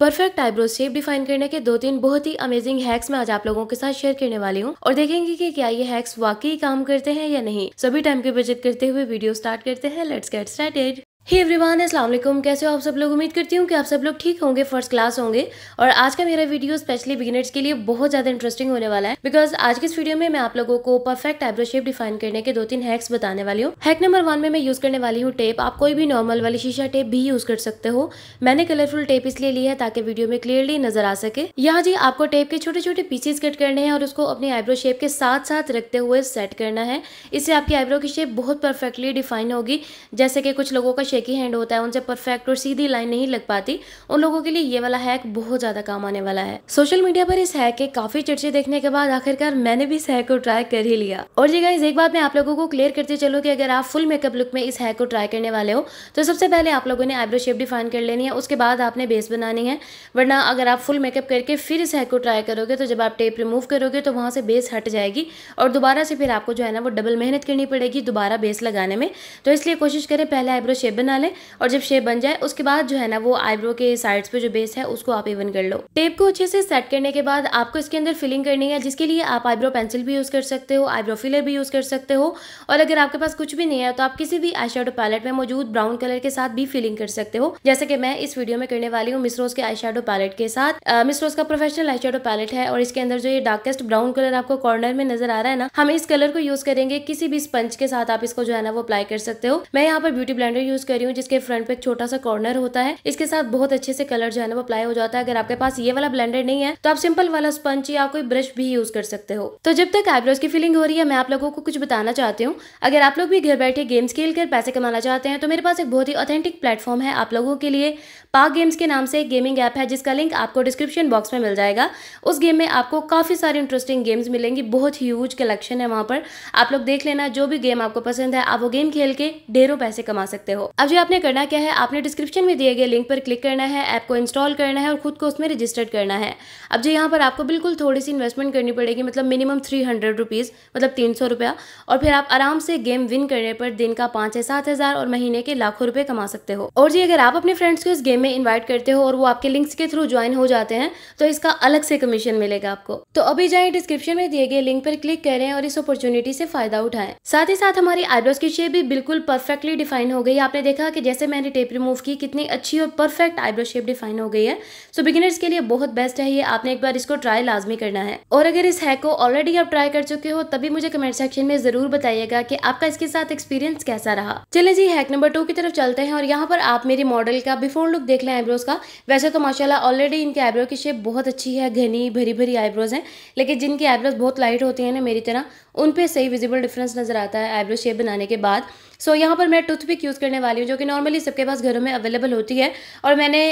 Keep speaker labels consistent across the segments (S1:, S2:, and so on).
S1: perfect eyebrow shape define करने के दो तीन बहुत ही अमेजिंग हैक्स मैं आज आप लोगों के साथ शेयर करने वाली हूँ और देखेंगे कि क्या ये हैक्स वाकई काम करते हैं या नहीं सभी टाइम की बचत करते हुए वीडियो स्टार्ट करते हैं let's get started hey everyone अस्सलाम वालेकुम कैसे हो आप सब लोग उम्मीद करती हूँ कि आप सब लोग ठीक होंगे फर्स्ट क्लास होंगे और आज का मेरा वीडियो स्पेशली बिगिनर्स के लिए बहुत ज़्यादा इंटरेस्टिंग होने वाला है बिकॉज आज के इस वीडियो में मैं आप लोगों को परफेक्ट आइब्रो शेप डिफाइन करने के दो तीन हैक्स बताने वाली हूँ हैक नंबर वन में मैं यूज़ करने वाली हूँ टेप आप कोई भी नॉर्मल वाली शीशा टेप भी यूज़ कर सकते हो मैंने कलरफुल टेप इसलिए ली है ताकि वीडियो में क्लियरली नजर आ सके यहाँ जी आपको टेप के छोटे छोटे पीसेज कट करने हैं और उसको अपनी आइब्रो शेप के साथ साथ रखते हुए सेट करना है इससे आपकी आइब्रो की शेप बहुत परफेक्टली डिफाइन होगी जैसे कि कुछ लोगों का शेकी हैंड होता है उनसे परफेक्ट और सीधी लाइन नहीं लग पाती उन लोगों के लिए ये वाला हैक बहुत ज़्यादा काम आने वाला है सोशल मीडिया पर इस हैक के काफ़ी चर्चे देखने के बाद आखिरकार मैंने भी इस हैक को ट्राई कर ही लिया और जी गाइज एक बात मैं आप लोगों को क्लियर करते चलू की अगर आप फुल मेकअप लुक में इस हैक को ट्राई करने वाले हो तो सबसे पहले आप लोगों ने आईब्रो शेप डिफाइन कर लेनी है उसके बाद आपने बेस बनानी है वरना अगर आप फुल मेकअप करके फिर इस हैक को ट्राई करोगे तो जब आप टेप रिमूव करोगे तो वहां से बेस हट जाएगी और दोबारा से फिर आपको जो है ना वो डबल मेहनत करनी पड़ेगी दोबारा बेस लगाने में तो इसलिए कोशिश करें पहले आईब्रो शेप बना लें और जब शेप बन जाए उसके बाद जो है ना वो आईब्रो के साइड्स पे जो बेस है उसको आप इवन कर लो टेप को अच्छे से सेट करने के बाद आपको इसके अंदर फिलिंग करनी है जिसके लिए आप आईब्रो पेंसिल भी यूज़ कर सकते हो आईब्रो फिलर भी यूज़ कर सकते हो और अगर आपके पास कुछ भी नहीं है तो आप किसी भी आई पैलेट में मौजूद ब्राउन कलर के साथ भी फिलिंग कर सकते हो जैसे कि मैं इस वीडियो में करने वाली हूँ मिसरोज के आई पैलेट के साथ मिसरोज का प्रोफेशनल आई पैलेट है और इसके अंदर जो ये डार्केस्ट ब्राउन कलर आपको कॉर्नर में नजर आ रहा है ना हम इस कलर को यूज़ करेंगे किसी भी स्पंज के साथ आप इसको जो है ना वो अप्लाई कर सकते हो मैं यहाँ पर ब्यूटी ब्लेंडर यूज़ कर कर रही हूँ जिसके फ्रंट पे छोटा सा कॉर्नर होता है इसके साथ बहुत अच्छे से कलर जो है ना वो अप्लाई हो जाता है अगर आपके पास ये वाला ब्लेंडर नहीं है तो आप सिंपल वाला स्पंज या कोई ब्रश भी यूज कर सकते हो तो जब तक आईब्रोज की फीलिंग हो रही है मैं आप लोगों को कुछ बताना चाहती हूँ अगर आप लोग भी घर बैठे गेम्स खेल कर पैसे कमाना चाहते हैं तो मेरे पास एक बहुत ही ऑथेंटिक प्लेटफॉर्म है आप लोगों के लिए पाक गेम्स के नाम से एक गेमिंग ऐप है जिसका लिंक आपको डिस्क्रिप्शन बॉक्स में मिल जाएगा उस गेम में आपको काफ़ी सारी इंटरेस्टिंग गेम्स मिलेंगी बहुत ह्यूज कलेक्शन है वहाँ पर आप लोग देख लेना जो भी गेम आपको पसंद है आप वो गेम खेल के ढेरों पैसे कमा सकते हो अब जो आपने करना क्या है आपने डिस्क्रिप्शन में दिए गए लिंक पर क्लिक करना है ऐप को इंस्टॉल करना है और खुद को उसमें रजिस्टर्ड करना है अब जो यहाँ पर आपको बिल्कुल थोड़ी सी इन्वेस्टमेंट करनी पड़ेगी मतलब मिनिमम थ्री हंड्रेड रुपीज़ मतलब तीन सौ रुपया और फिर आप आराम से गेम विन करने पर दिन का पाँच या सात हज़ार और महीने के लाखों रुपये कमा सकते हो और जी अगर आप अपने फ्रेंड्स को इस गेम में इन्वाइट करते हो और वो आपके लिंक्स के थ्रू ज्वाइन हो जाते हैं तो इसका अलग से कमीशन मिलेगा आपको तो अभी जाए डिस्क्रिप्शन में दिए गए लिंक पर क्लिक करें और इस अपॉर्चुनिटी से फायदा उठाएं साथ ही साथ हमारी आईब्रोज की शेप भी बिल्कुल परफेक्टली डिफाइन हो गई आपने देखा कि जैसे मैंने टेप रिमूव की कितनी अच्छी और परफेक्ट आईब्रो शेप डिफाइन हो गई है सो बिगिनर्स के लिए बहुत बेस्ट है ये आपने एक बार इसको ट्राई लाजमी करना है और अगर इस हैक को ऑलरेडी आप ट्राई कर चुके हो तभी मुझे कमेंट सेक्शन में जरूर बताइएगा कि आपका इसके साथ एक्सपीरियंस कैसा रहा चले जी हैक नंबर टू की तरफ चलते हैं और यहाँ पर आप मेरी मॉडल का बिफोर लुक देख लें आईब्रोज का वैसे तो माशाला ऑलरेडी इनके आईब्रो की शेप बहुत अच्छी है घनी भरी भरी आईब्रोज है लेकिन जिनकी आईब्रोज बहुत लाइट होती है ना मेरी तरह उन पर सही विजिबल डिफरेंस नज़र आता है आईब्रो शेप बनाने के बाद सो so, यहाँ पर मैं टूथपिक यूज़ करने वाली हूँ जो कि नॉर्मली सबके पास घरों में अवेलेबल होती है और मैंने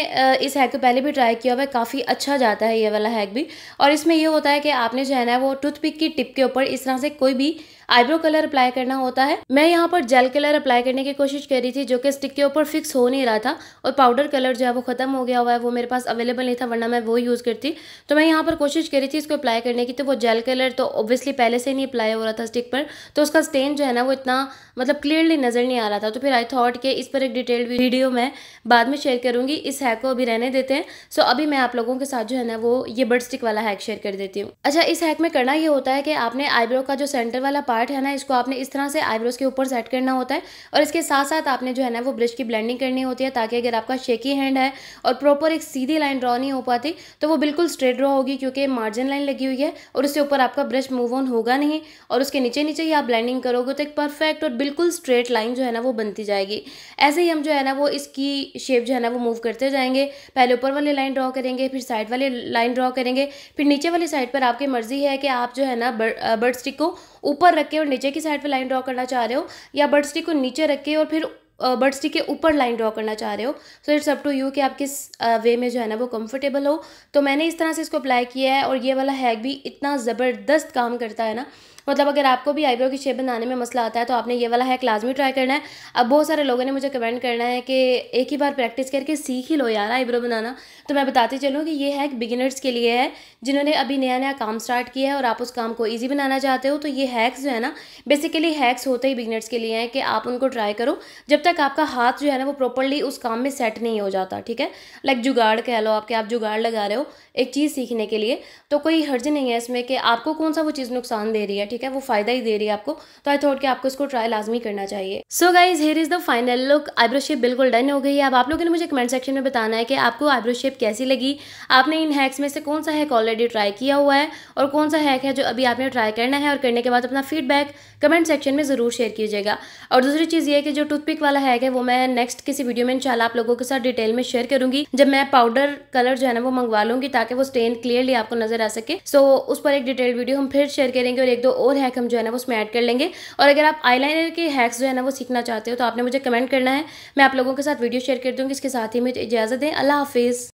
S1: इस हैक को पहले भी ट्राई किया हुआ है काफ़ी अच्छा जाता है ये वाला हैक भी और इसमें यह होता है कि आपने जो है ना वो टूथपिक की टिप के ऊपर इस तरह से कोई भी आईब्रो कलर अप्लाई करना होता है मैं यहाँ पर जेल कलर अप्लाई करने की कोशिश कर रही थी जो कि स्टिक के ऊपर फिक्स हो नहीं रहा था और पाउडर कलर जो है वो ख़त्म हो गया हुआ है वो मेरे पास अवेलेबल नहीं था वरना मैं वो यूज़ करती तो मैं यहाँ पर कोशिश करी थी इसको अप्लाई करने की तो वो जेल कलर तो ऑब्वियसली पहले से नहीं अप्लाई हो रहा था स्टिक पर तो उसका स्टेन जो है ना वो इतना मतलब क्लियरली नज़र नहीं आ रहा था तो फिर आई थॉट कि इस पर एक डिटेल्ड वीडियो मैं बाद में शेयर करूंगी इस हैक को अभी रहने देते हैं सो अभी मैं आप लोगों के साथ जो है ना वो ये बर्ड स्टिक वाला हैक शेयर कर देती हूँ अच्छा इस हैक में करना ये होता है कि आपने आईब्रो का जो सेंटर वाला पार्ट है ना इसको आपने इस तरह से आईब्रोज के ऊपर सेट करना होता है और इसके साथ साथ आपने जो है ना वो ब्रश की ब्लेंडिंग करनी होती है ताकि अगर आपका शेकी हैंड है और प्रॉपर एक सीधी लाइन ड्रॉ नहीं हो पाती तो वो बिल्कुल स्ट्रेट ड्रॉ होगी क्योंकि मार्जिन लाइन लगी हुई है और उसके ऊपर आपका ब्रश मूव ऑन होगा नहीं और उसके नीचे नीचे ही आप ब्लैंडिंग करोगे तो एक परफेक्ट और बिल्कुल स्ट्रेट लाइन जो है ना वो बनती जाएगी ऐसे ही हम जो है ना वो इसकी शेप जो है ना वो मूव करते जाएंगे पहले ऊपर वाली लाइन ड्रॉ करेंगे फिर साइड वाली लाइन ड्रॉ करेंगे फिर नीचे वाली साइड पर आपकी मर्जी है कि आप जो है ना बर्ड स्टिक को ऊपर रख के और नीचे की साइड पर लाइन ड्रॉ करना चाह रहे हो या बर्ड स्टिक को नीचे रख के और फिर बर्ड स्टिक के ऊपर लाइन ड्रॉ करना चाह रहे हो so it's up to you कि आप किस वे में जो है ना वो कंफर्टेबल हो तो मैंने इस तरह से इसको अप्लाई किया है और ये वाला हैक भी इतना ज़बरदस्त काम करता है ना मतलब अगर आपको भी आईब्रो की शेप बनाने में मसला आता है तो आपने ये वाला हैक लाजमी ट्राई करना है अब बहुत सारे लोगों ने मुझे कमेंट करना है कि एक ही बार प्रैक्टिस करके सीख ही लो यार आईब्रो बनाना तो मैं बताती चलूँ कि ये हैक बिगिनर्स के लिए है जिन्होंने अभी नया नया काम स्टार्ट किया है और आप उस काम को ईजी बनाना चाहते हो तो ये हैक्स जो है ना बेसिकली हैक्स होते ही बिगिनर्स के लिए हैं कि आप उनको ट्राई करो जब तक तक आपका हाथ जो है ना वो प्रॉपरली उस काम में सेट नहीं हो जाता ठीक है लाइक जुगाड़ कह लो आपके आप जुगाड़ लगा रहे हो एक चीज़ सीखने के लिए तो कोई हर्ज नहीं है इसमें कि आपको कौन सा वो चीज़ नुकसान दे रही है ठीक है वो फ़ायदा ही दे रही है आपको तो आई थॉट कि आपको इसको ट्राई लाजमी करना चाहिए so guys here is the final look eyebrow shape बिल्कुल डन हो गई है अब आप लोगों ने मुझे कमेंट सेक्शन में बताना है कि आपको आईब्रो शेप कैसी लगी आपने इन हैक्स में से कौन सा हैक ऑलरेडी ट्राई किया हुआ है और कौन सा हैक है जो अभी आपने ट्राई करना है और करने के बाद अपना फीडबैक कमेंट सेक्शन में ज़रूर शेयर कीजिएगा और दूसरी चीज़ ये कि जो टूथपिक वाला वाला है वो मैं नेक्स्ट किसी वीडियो में इंशाल्लाह आप लोगों के साथ डिटेल में शेयर करूंगी जब मैं पाउडर कलर जो है ना वो मंगवा लूंगी ताकि वो स्टेन क्लियरली आपको नजर आ सके सो so, उस पर एक डिटेल वीडियो हम फिर शेयर करेंगे और एक दो और हैक हम जो है ना वो उसमें ऐड कर लेंगे और अगर आप आईलाइनर के हैक्स जो है ना वो सीखना चाहते हो तो आपने मुझे कमेंट करना है मैं आप लोगों के साथ वीडियो शेयर कर दूंगी इसके साथ ही मुझे इजाज़त दें अल्लाह हाफिज़